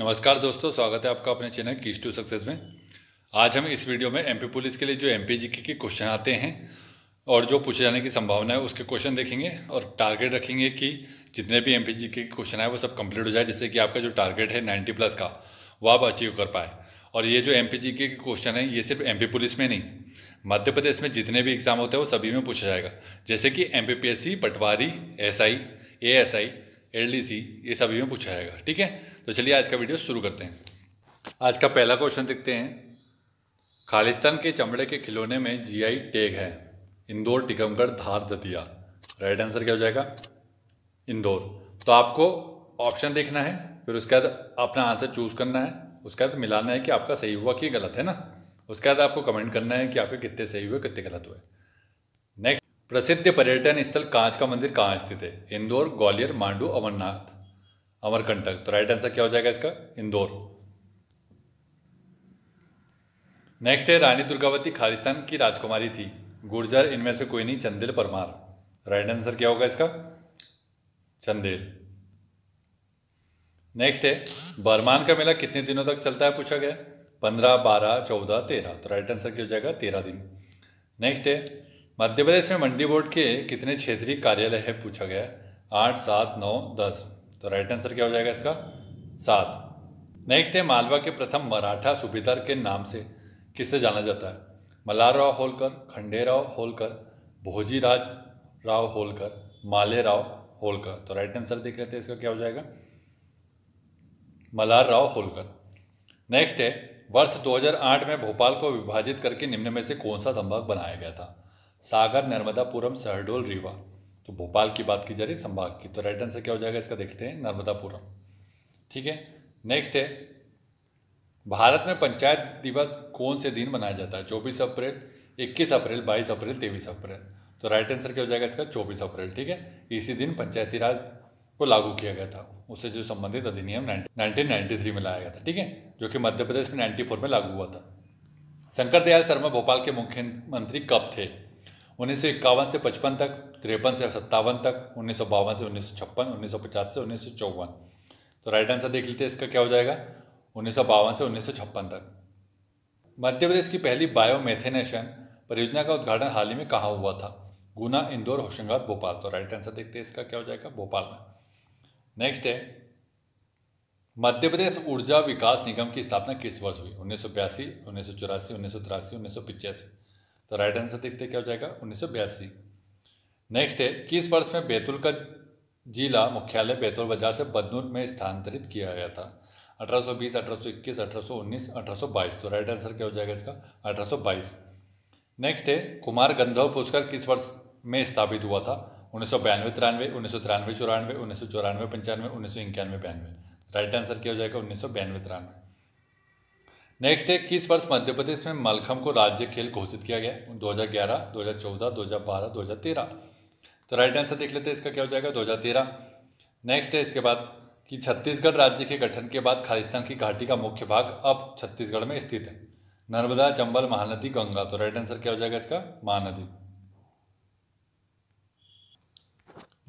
नमस्कार दोस्तों स्वागत है आपका अपने चैनल कीस टू सक्सेस में आज हम इस वीडियो में एमपी पुलिस के लिए जो एम पी के क्वेश्चन आते हैं और जो पूछे जाने की संभावना है उसके क्वेश्चन देखेंगे और टारगेट रखेंगे कि जितने भी एम पी के क्वेश्चन आए वो सब कंप्लीट हो जाए जिससे कि आपका जो टारगेट है नाइन्टी प्लस का वो आप अचीव कर पाए और ये जो एम पी के क्वेश्चन है ये सिर्फ एम पुलिस में नहीं मध्य प्रदेश में जितने भी एग्ज़ाम होते हैं वो सभी में पूछा जाएगा जैसे कि M patwari S I A S I L D C ये सभी में पूछा जाएगा ठीक है तो चलिए आज का वीडियो शुरू करते हैं आज का पहला क्वेश्चन देखते हैं खालिस्तान के चमड़े के खिलौने में जीआई टैग है इंदौर टिकमगढ़ धार दतिया राइट आंसर क्या हो जाएगा इंदौर तो आपको ऑप्शन देखना है फिर उसके बाद अपना आंसर चूज़ करना है उसके बाद मिलाना है कि आपका सही हुआ कि गलत है ना उसके बाद आपको कमेंट करना है कि आपके कितने सही हुए कितने गलत हुए नेक्स्ट प्रसिद्ध पर्यटन स्थल कांच का मंदिर कहाँ स्थित है इंदौर ग्वालियर मांडू अमरनाथ अमरकंटक तो राइट आंसर क्या हो जाएगा इसका इंदौर नेक्स्ट है रानी दुर्गावती खालिस्तान की राजकुमारी थी गुर्जर इनमें से कोई नहीं चंदेल परमार राइट आंसर क्या होगा इसका चंदेल नेक्स्ट है बरमान का मेला कितने दिनों तक चलता है पूछा गया पंद्रह बारह चौदह तेरह तो राइट आंसर क्या हो जाएगा तेरह दिन नेक्स्ट है मध्य प्रदेश में मंडी बोर्ड के कितने क्षेत्रीय कार्यालय है पूछा गया आठ सात नौ दस तो राइट आंसर क्या हो जाएगा इसका सात नेक्स्ट है मालवा के प्रथम मराठा सूबेदार के नाम से किससे जाना जाता है राव होलकर खंडेराव होलकर भोजीराज राव होलकर माले राव होलकर तो राइट आंसर देख लेते हैं इसका क्या हो जाएगा मलार राव होलकर नेक्स्ट है वर्ष 2008 में भोपाल को विभाजित करके निम्न में से कौन सा संभाग बनाया गया था सागर नर्मदापुरम शहडोल रीवा तो भोपाल की बात की जा रही है संभाग की तो राइट आंसर क्या हो जाएगा इसका देखते हैं नर्मदापुरम ठीक है नेक्स्ट है भारत में पंचायत दिवस कौन से दिन मनाया जाता है चौबीस अप्रैल इक्कीस अप्रैल बाईस अप्रैल तेईस अप्रैल तो राइट आंसर क्या हो जाएगा इसका चौबीस अप्रैल ठीक है इसी दिन पंचायती राज को लागू किया गया था उससे जो संबंधित अधिनियम नाइनटीन नाइन्टी थ्री में लाया गया था ठीक है जो कि मध्य प्रदेश में नाइन्टी फोर में लागू हुआ था शंकर दयाल शर्मा भोपाल के मुख्यमंत्री कब थे उन्नीस से पचपन तक तिरपन से सत्तावन तक उन्नीस से उन्नीस सौ से उन्नीस तो राइट आंसर देख लेते हैं इसका क्या हो जाएगा उन्नीस से उन्नीस तक मध्य प्रदेश की पहली बायोमेथेनेशन परियोजना का उद्घाटन हाल ही में कहाँ हुआ था गुना इंदौर होशंगाबाद भोपाल तो राइट आंसर देखते हैं इसका क्या हो जाएगा भोपाल में नेक्स्ट है मध्य प्रदेश ऊर्जा विकास निगम की स्थापना किस वर्ष हुई उन्नीस सौ बयासी उन्नीस सौ चौरासी उन्नीस सौ तिरासी उन्नीस सौ पिचासी तो राइट आंसर देखते क्या हो जाएगा उन्नीस सौ बयासी नेक्स्ट है किस वर्ष में बैतूल का जिला मुख्यालय बैतूल बाजार से बदनूर में स्थानांतरित किया गया था 1820, 1821, 1819, 1822 तो राइट आंसर क्या हो जाएगा इसका 1822 नेक्स्ट है कुमार गंधर्व पुरस्कार किस वर्ष में स्थापित हुआ था उन्नीस सौ बयानवे तिरानवे उन्नीस सौ तिरानवे चौरानवे उन्नीस सौ चौरानवे पंचानवे उन्नीस सौ इक्यानवे बयानवे राइट आंसर क्या हो जाएगा उन्नीस सौ बयानवे तिरानवे नेक्स्ट है किस वर्ष मध्य प्रदेश में मलखम को राज्य खेल घोषित किया गया दो दो दो हजार हजार हजार ग्यारह चौदह बारह दो हजार तेरह तो राइट आंसर देख लेते हैं इसका क्या हो जाएगा तेरह नेक्स्ट है इसके बाद कि छत्तीसगढ़ राज्य के गठन के बाद खालिस्तान की घाटी का मुख्य भाग अब छत्तीसगढ़ में स्थित है नर्मदा चंबल महानदी गंगा तो राइट आंसर क्या हो जाएगा इसका महानदी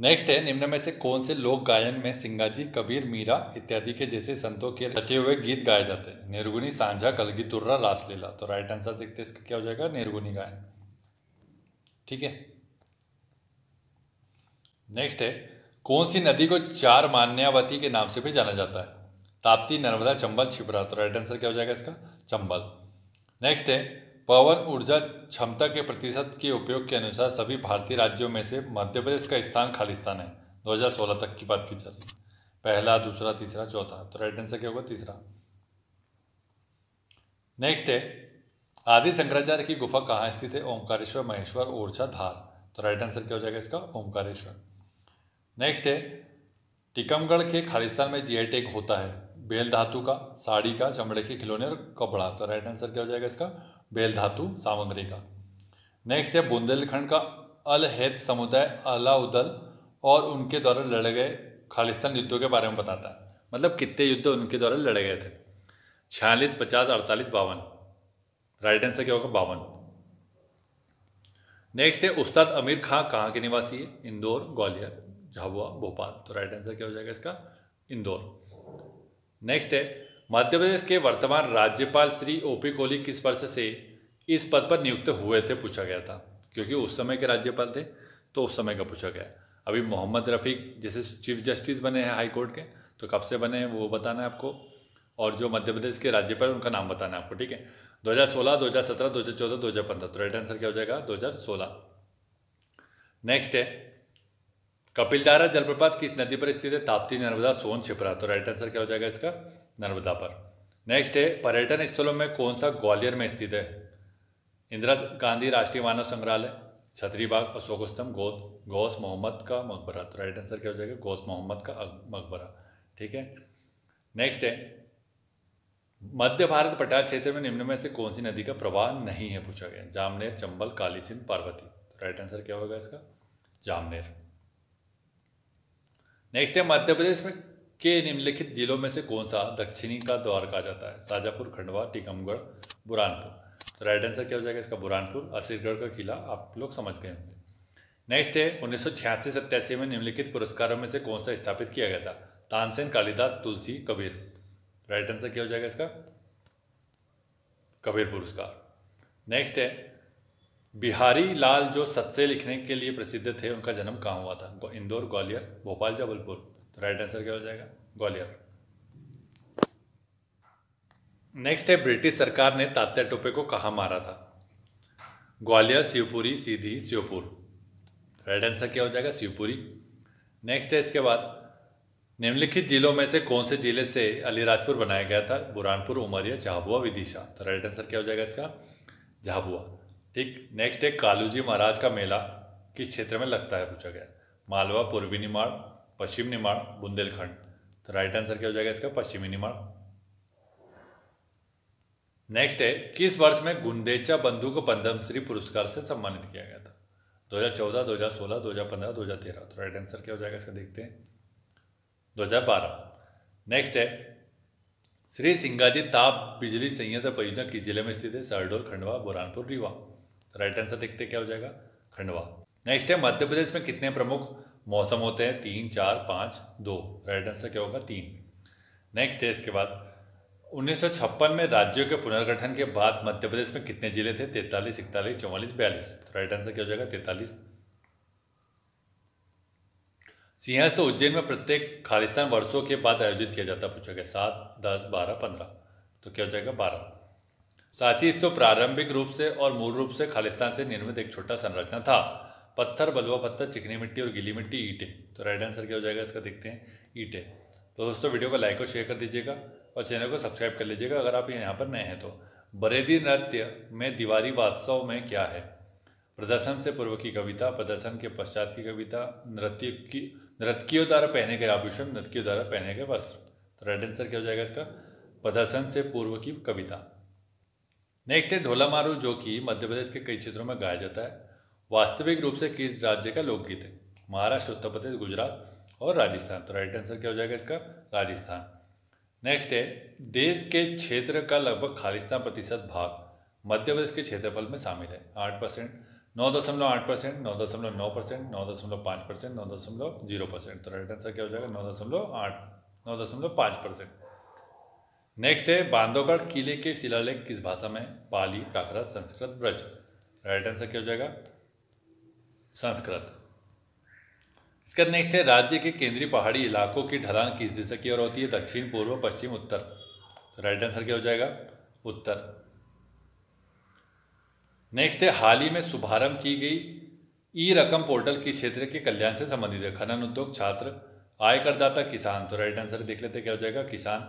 नेक्स्ट है निम्न में से कौन से लोक गायन में सिंगाजी कबीर मीरा इत्यादि के जैसे संतों के रचे हुए गीत गाए जाते हैं निर्गुणी सांझा कलगी तुर्रा रासलीला तो राइट आंसर देखते हैं इसका क्या हो जाएगा निर्गुणी गायन ठीक है नेक्स्ट है कौन सी नदी को चार मान्यावती के नाम से भी जाना जाता है ताप्ती नर्मदा चंबल छिपरा तो राइट आंसर क्या हो जाएगा इसका चंबल नेक्स्ट है पवन ऊर्जा क्षमता के प्रतिशत के उपयोग के अनुसार सभी भारतीय राज्यों में से मध्य प्रदेश का स्थान खाली स्थान है 2016 तक की बात की जा रही पहला दूसरा तीसरा चौथा तो राइट आंसर क्या होगा तीसरा नेक्स्ट है आदि शंकराचार्य की गुफा कहाँ स्थित है ओंकारेश्वर महेश्वर ओरछा धार तो राइट आंसर क्या हो जाएगा इसका ओंकारेश्वर नेक्स्ट है टिकमगढ़ के खालिस्तान में जी टैग होता है बेल धातु का साड़ी का चमड़े के खिलौने और कपड़ा तो राइट आंसर क्या हो जाएगा इसका बेल धातु सामग्री का नेक्स्ट है बुंदेलखंड का अल हैद समुदाय अलाउदल और उनके द्वारा लड़े गए खालिस्तान युद्धों के बारे में बताता है मतलब कितने युद्ध उनके द्वारा लड़े गए थे छियालीस पचास अड़तालीस बावन राइट आंसर क्या होगा बावन नेक्स्ट है उस्ताद अमीर खां कहाँ के निवासी है इंदौर ग्वालियर झाबुआ भोपाल तो राइट आंसर क्या हो जाएगा इसका इंदौर नेक्स्ट है मध्य प्रदेश के वर्तमान राज्यपाल श्री ओ पी कोहली किस वर्ष से इस पद पर नियुक्त हुए थे पूछा गया था क्योंकि उस समय के राज्यपाल थे तो उस समय का पूछा गया अभी मोहम्मद रफ़ीक जैसे चीफ जस्टिस बने हैं हाई कोर्ट के तो कब से बने हैं वो बताना है आपको और जो मध्य प्रदेश के राज्यपाल उनका नाम बताना है आपको ठीक है 2016, 2017, 2014, 2015 तो राइट आंसर क्या हो जाएगा 2016 नेक्स्ट है कपिलधारा जलप्रपात किस नदी पर स्थित है ताप्ती नर्मदा सोन छिपरा तो राइट आंसर क्या हो जाएगा इसका नर्मदा पर नेक्स्ट है पर्यटन स्थलों में कौन सा ग्वालियर में स्थित है इंदिरा गांधी राष्ट्रीय मानव संग्रहालय छतरी बाग अशोक स्तंभ गो गौस मोहम्मद का मकबरा तो राइट आंसर क्या हो जाएगा गौस मोहम्मद का मकबरा ठीक है नेक्स्ट है मध्य भारत पठार क्षेत्र में निम्न में से कौन सी नदी का प्रवाह नहीं है पूछा गया जामनेर चंबल सिंध पार्वती तो राइट आंसर क्या होगा इसका जामनेर नेक्स्ट है मध्य प्रदेश में के निम्नलिखित जिलों में से कौन सा दक्षिणी का द्वार कहा जाता है शाजापुर खंडवा टीकमगढ़ बुरानपुर तो राइट आंसर क्या हो जाएगा इसका बुरानपुर असीरगढ़ का किला आप लोग समझ गए होंगे नेक्स्ट है उन्नीस सौ छियासी में निम्नलिखित पुरस्कारों में से कौन सा स्थापित किया गया था तानसेन कालिदास तुलसी कबीर राइट आंसर क्या हो जाएगा इसका कबीर पुरस्कार नेक्स्ट है बिहारी लाल जो सत्से लिखने के लिए प्रसिद्ध थे उनका जन्म कहाँ हुआ था इंदौर ग्वालियर भोपाल जबलपुर तो राइट आंसर क्या हो जाएगा ग्वालियर नेक्स्ट है ब्रिटिश सरकार ने तात्या टोपे को कहाँ मारा था ग्वालियर शिवपुरी सीधी श्योपुर राइट आंसर क्या हो जाएगा शिवपुरी नेक्स्ट है इसके बाद निम्नलिखित जिलों में से कौन से जिले से अलीराजपुर बनाया गया था बुरानपुर उमरिया झाबुआ विदिशा तो राइट आंसर क्या हो जाएगा इसका झाबुआ ठीक नेक्स्ट है कालू जी महाराज का मेला किस क्षेत्र में लगता है पूछा गया मालवा पूर्वी निमाड़ पश्चिम निमाड़ बुंदेलखंड तो राइट आंसर क्या हो जाएगा इसका पश्चिमी निमाड़ नेक्स्ट है किस वर्ष में गुंडेचा बंधु को पद्मश्री पुरस्कार से सम्मानित किया गया था 2014, 2016, 2015, 2013 तो राइट आंसर क्या हो जाएगा इसका देखते हैं 2012 नेक्स्ट है श्री सिंगाजी ताप बिजली संयंत्र परियोजना किस जिले में स्थित है सरडोल खंडवा बुरहानपुर रीवा तो राइट आंसर देखते क्या हो जाएगा खंडवा नेक्स्ट है मध्य प्रदेश में कितने प्रमुख मौसम होते हैं तीन चार पाँच दो राइट आंसर क्या होगा तीन नेक्स्ट है इसके बाद 1956 में राज्यों के पुनर्गठन के बाद मध्य प्रदेश में कितने जिले थे तैंतालीस इकतालीस चौवालीस बयालीस तो राइट आंसर क्या हो जाएगा तैतालीस सिंहस्थ उज्जैन में प्रत्येक खालिस्तान वर्षों के बाद आयोजित किया जाता पूछा गया सात दस बारह पंद्रह तो क्या हो जाएगा बारह इस तो प्रारंभिक रूप से और मूल रूप से खालिस्तान से निर्मित एक छोटा संरचना था पत्थर बलुआ पत्थर चिकनी मिट्टी और गीली मिट्टी ईटें तो राइट आंसर क्या हो जाएगा इसका देखते हैं ईंटें तो दोस्तों वीडियो को लाइक और शेयर कर दीजिएगा और चैनल को सब्सक्राइब कर लीजिएगा अगर आप यहाँ पर नए हैं तो बरेदी नृत्य में दीवारी वास्तव में क्या है प्रदर्शन से पूर्व की कविता प्रदर्शन के पश्चात की कविता नृत्य की नृत्यों द्वारा पहने गए आभूषण नृत्यों द्वारा पहने गए वस्त्र तो राइट आंसर क्या हो जाएगा इसका प्रदर्शन से पूर्व की कविता नेक्स्ट है ढोला मारू जो कि मध्य प्रदेश के कई क्षेत्रों में गाया जाता है वास्तविक रूप से किस राज्य का लोकगीत है महाराष्ट्र उत्तर प्रदेश गुजरात और राजस्थान तो राइट आंसर क्या हो जाएगा इसका राजस्थान नेक्स्ट है देश के क्षेत्र का लगभग खालिस्तान प्रतिशत भाग मध्य प्रदेश के क्षेत्रफल में शामिल है आठ परसेंट नौ दशमलव आठ परसेंट नौ दशमलव नौ परसेंट नौ दशमलव पाँच परसेंट नौ दशमलव जीरो परसेंट तो राइट आंसर क्या हो जाएगा नौ दशमलव आठ नौ दशमलव पाँच परसेंट नेक्स्ट है बांधोगढ़ किले के शिलालेख किस भाषा में पाली प्राकृत संस्कृत ब्रज राइट आंसर क्या हो जाएगा संस्कृत इसके बाद नेक्स्ट है राज्य के केंद्रीय पहाड़ी इलाकों की ढलान किस दिशा की ओर होती है दक्षिण पूर्व पश्चिम उत्तर तो राइट आंसर क्या हो जाएगा उत्तर नेक्स्ट है हाल ही में शुभारंभ की गई ई रकम पोर्टल किस क्षेत्र के कल्याण से संबंधित है खनन उद्योग छात्र आयकरदाता किसान तो राइट आंसर देख लेते क्या हो जाएगा किसान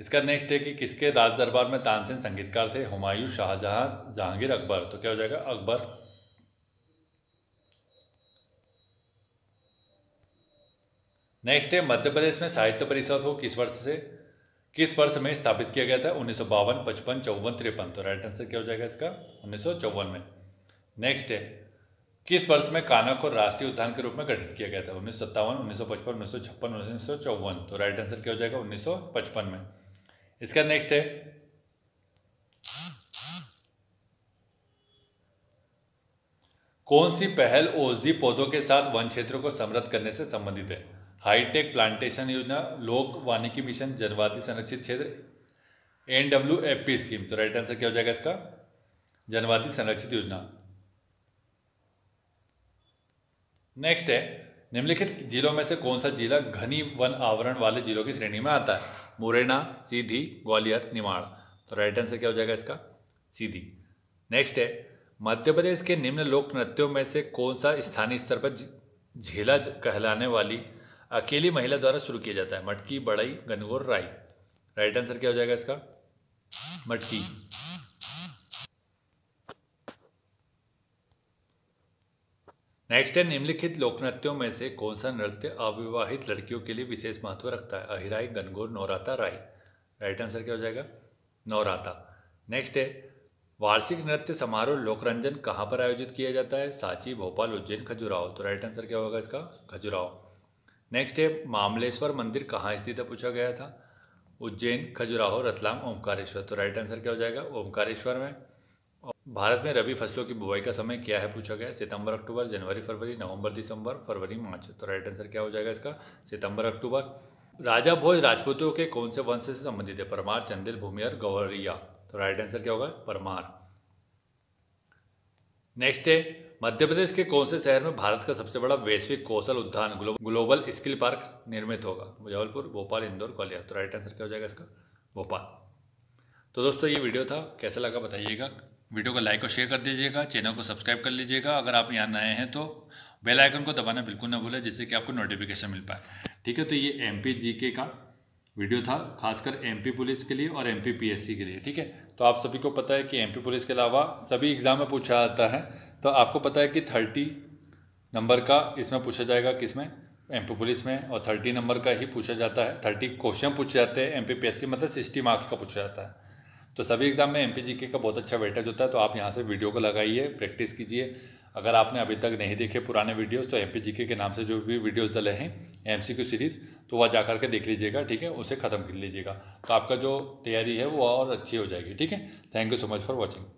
इसका नेक्स्ट है कि किसके राज दरबार में तानसेन संगीतकार थे हुमायूं शाहजहां जहांगीर अकबर तो क्या हो जाएगा अकबर नेक्स्ट है मध्य प्रदेश में साहित्य परिषद हो किस वर्ष से किस वर्ष में स्थापित किया गया था उन्नीस सौ बावन पचपन चौवन तिरपन तो राइट आंसर क्या हो जाएगा इसका उन्नीस सौ चौवन में नेक्स्ट है किस वर्ष में काना को राष्ट्रीय उद्यान के रूप में गठित किया गया था उन्नीस सौ सत्तावन उन्नीस सौ पचपन उन्नीस सौ छप्पन उन्नीस सौ चौवन तो राइट आंसर क्या हो जाएगा उन्नीस सौ पचपन में इसका नेक्स्ट है कौन सी पहल औषधि पौधों के साथ वन क्षेत्रों को समृद्ध करने से संबंधित है हाईटेक प्लांटेशन योजना लोक वानिकी मिशन जनवादी संरक्षित क्षेत्र एनडब्ल्यू एफ पी स्कीम तो राइट आंसर क्या हो जाएगा इसका जनवादी संरक्षित योजना नेक्स्ट है निम्नलिखित जिलों में से कौन सा जिला घनी वन आवरण वाले जिलों की श्रेणी में आता है मुरैना सीधी ग्वालियर निमाड़ तो राइट आंसर क्या हो जाएगा इसका सीधी नेक्स्ट है मध्य प्रदेश के निम्न लोक नृत्यों में से कौन सा स्थानीय स्तर पर झेला कहलाने वाली अकेली महिला द्वारा शुरू किया जाता है मटकी बड़ई गनगोर राई राइट आंसर क्या हो जाएगा इसका मटकी नेक्स्ट है निम्नलिखित लोकनृत्यों में से कौन सा नृत्य अविवाहित लड़कियों के लिए विशेष महत्व रखता है अहिराई गनगोर नौराता राई राइट आंसर क्या हो जाएगा नौराता नेक्स्ट है वार्षिक नृत्य समारोह लोकरंजन कहाँ पर आयोजित किया जाता है सांची भोपाल उज्जैन खजुराहो तो राइट आंसर क्या होगा इसका खजुराहो नेक्स्ट है मामलेश्वर मंदिर कहाँ स्थित है पूछा गया था उज्जैन खजुराहो रतलाम ओमकारेश्वर तो राइट आंसर क्या हो जाएगा ओमकारेश्वर में भारत में रबी फसलों की बुआई का समय क्या है पूछा गया सितंबर अक्टूबर जनवरी फरवरी नवंबर दिसंबर फरवरी मार्च तो राइट आंसर क्या हो जाएगा इसका सितंबर अक्टूबर राजा भोज राजपूतों के कौन से वंश से संबंधित है परमार चंदिल भूमियर गौरिया तो राइट आंसर क्या होगा परमार नेक्स्ट है मध्य प्रदेश के कौन से शहर में भारत का सबसे बड़ा वैश्विक कौशल उद्यान ग्लो, ग्लोबल स्किल पार्क निर्मित होगा मुजफ्फरपुर भोपाल इंदौर ग्वालियर तो राइट आंसर क्या हो जाएगा इसका भोपाल तो दोस्तों ये वीडियो था कैसा लगा बताइएगा वीडियो को लाइक और शेयर कर दीजिएगा चैनल को सब्सक्राइब कर लीजिएगा अगर आप यहाँ नए हैं तो बेल आइकन को दबाना बिल्कुल ना भूलें जिससे कि आपको नोटिफिकेशन मिल पाए ठीक है तो ये एम पी का वीडियो था खासकर एम पुलिस के लिए और एम पी के लिए ठीक है तो आप सभी को पता है कि एम पुलिस के अलावा सभी एग्ज़ाम में पूछा जाता है तो आपको पता है कि थर्टी नंबर का इसमें पूछा जाएगा किस में एम पुलिस में और थर्टी नंबर का ही पूछा जाता है थर्टी क्वेश्चन पूछे जाते हैं एम पी मतलब सिक्सटी मार्क्स का पूछा जाता है तो सभी एग्ज़ाम में एम पी का बहुत अच्छा वेटेज होता है तो आप यहाँ से वीडियो को लगाइए प्रैक्टिस कीजिए अगर आपने अभी तक नहीं देखे पुराने वीडियोस तो एम पी के नाम से जो भी वीडियोस डले हैं एम सीरीज़ तो वह जा करके देख लीजिएगा ठीक है उसे ख़त्म कर लीजिएगा तो आपका जो तैयारी है वो और अच्छी हो जाएगी ठीक है thank you so much for watching